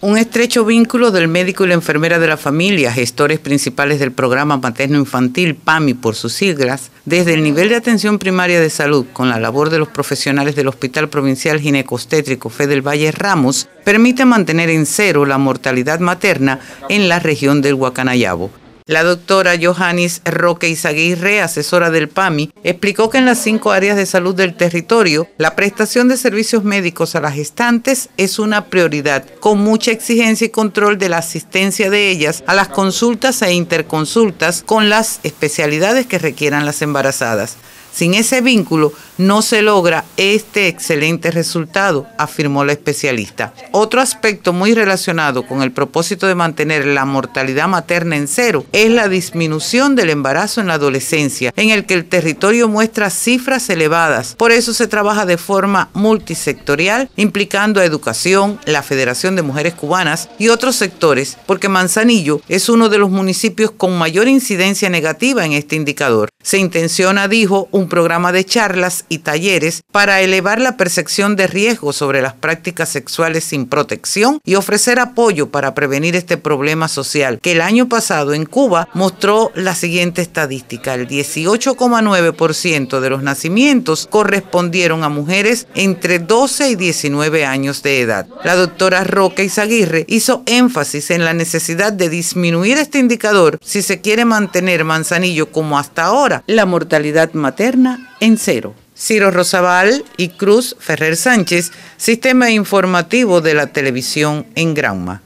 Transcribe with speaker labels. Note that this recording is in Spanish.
Speaker 1: un estrecho vínculo del médico y la enfermera de la familia, gestores principales del programa materno-infantil, PAMI por sus siglas, desde el nivel de atención primaria de salud con la labor de los profesionales del Hospital Provincial Ginecostétrico Fe del Valle Ramos, permite mantener en cero la mortalidad materna en la región del Huacanayabo. La doctora Johannes Roque Izaguirre, asesora del PAMI, explicó que en las cinco áreas de salud del territorio, la prestación de servicios médicos a las gestantes es una prioridad, con mucha exigencia y control de la asistencia de ellas a las consultas e interconsultas con las especialidades que requieran las embarazadas. Sin ese vínculo, no se logra este excelente resultado, afirmó la especialista. Otro aspecto muy relacionado con el propósito de mantener la mortalidad materna en cero es la disminución del embarazo en la adolescencia, en el que el territorio muestra cifras elevadas. Por eso se trabaja de forma multisectorial, implicando a educación, la Federación de Mujeres Cubanas y otros sectores, porque Manzanillo es uno de los municipios con mayor incidencia negativa en este indicador. Se intenciona, dijo, un programa de charlas y talleres para elevar la percepción de riesgo sobre las prácticas sexuales sin protección y ofrecer apoyo para prevenir este problema social, que el año pasado en Cuba mostró la siguiente estadística. El 18,9% de los nacimientos correspondieron a mujeres entre 12 y 19 años de edad. La doctora Roca Izaguirre hizo énfasis en la necesidad de disminuir este indicador si se quiere mantener Manzanillo como hasta ahora la mortalidad materna en cero. Ciro Rosabal y Cruz Ferrer Sánchez, Sistema Informativo de la Televisión en Granma.